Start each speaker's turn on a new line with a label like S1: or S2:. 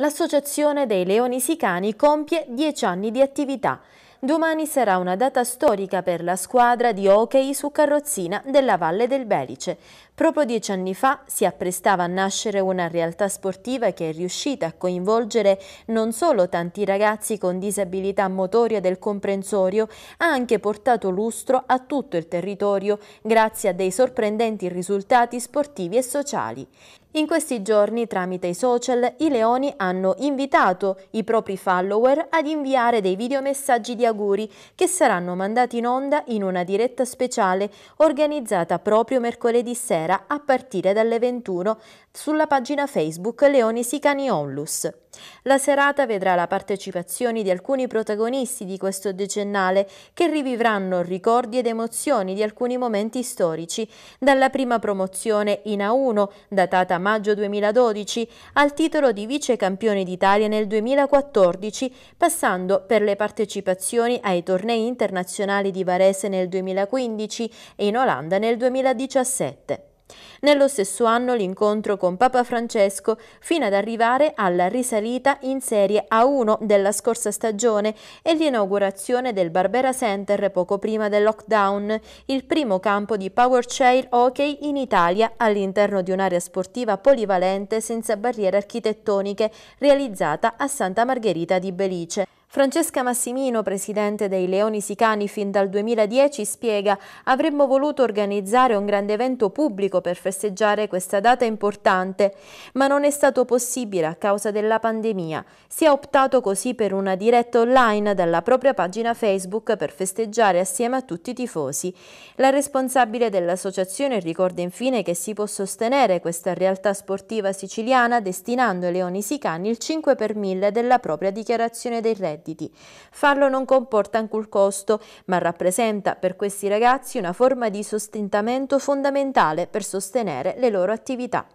S1: L'Associazione dei Leoni Sicani compie 10 anni di attività domani sarà una data storica per la squadra di hockey su carrozzina della Valle del Belice. Proprio dieci anni fa si apprestava a nascere una realtà sportiva che è riuscita a coinvolgere non solo tanti ragazzi con disabilità motoria del comprensorio, ha anche portato lustro a tutto il territorio grazie a dei sorprendenti risultati sportivi e sociali. In questi giorni, tramite i social, i leoni hanno invitato i propri follower ad inviare dei videomessaggi di auguri che saranno mandati in onda in una diretta speciale organizzata proprio mercoledì sera a partire dalle 21 sulla pagina Facebook Leoni Sicani Onlus. La serata vedrà la partecipazione di alcuni protagonisti di questo decennale che rivivranno ricordi ed emozioni di alcuni momenti storici, dalla prima promozione in A1, datata maggio 2012, al titolo di vice campione d'Italia nel 2014, passando per le partecipazioni ai tornei internazionali di Varese nel 2015 e in Olanda nel 2017. Nello stesso anno l'incontro con Papa Francesco fino ad arrivare alla risalita in Serie A1 della scorsa stagione e l'inaugurazione del Barbera Center poco prima del lockdown, il primo campo di power chair hockey in Italia all'interno di un'area sportiva polivalente senza barriere architettoniche realizzata a Santa Margherita di Belice. Francesca Massimino, presidente dei Leoni Sicani fin dal 2010, spiega avremmo voluto organizzare un grande evento pubblico per festeggiare questa data importante, ma non è stato possibile a causa della pandemia. Si è optato così per una diretta online dalla propria pagina Facebook per festeggiare assieme a tutti i tifosi. La responsabile dell'associazione ricorda infine che si può sostenere questa realtà sportiva siciliana destinando ai Leoni Sicani il 5 per 1000 della propria dichiarazione dei redditi redditi. Farlo non comporta alcun costo, ma rappresenta per questi ragazzi una forma di sostentamento fondamentale per sostenere le loro attività.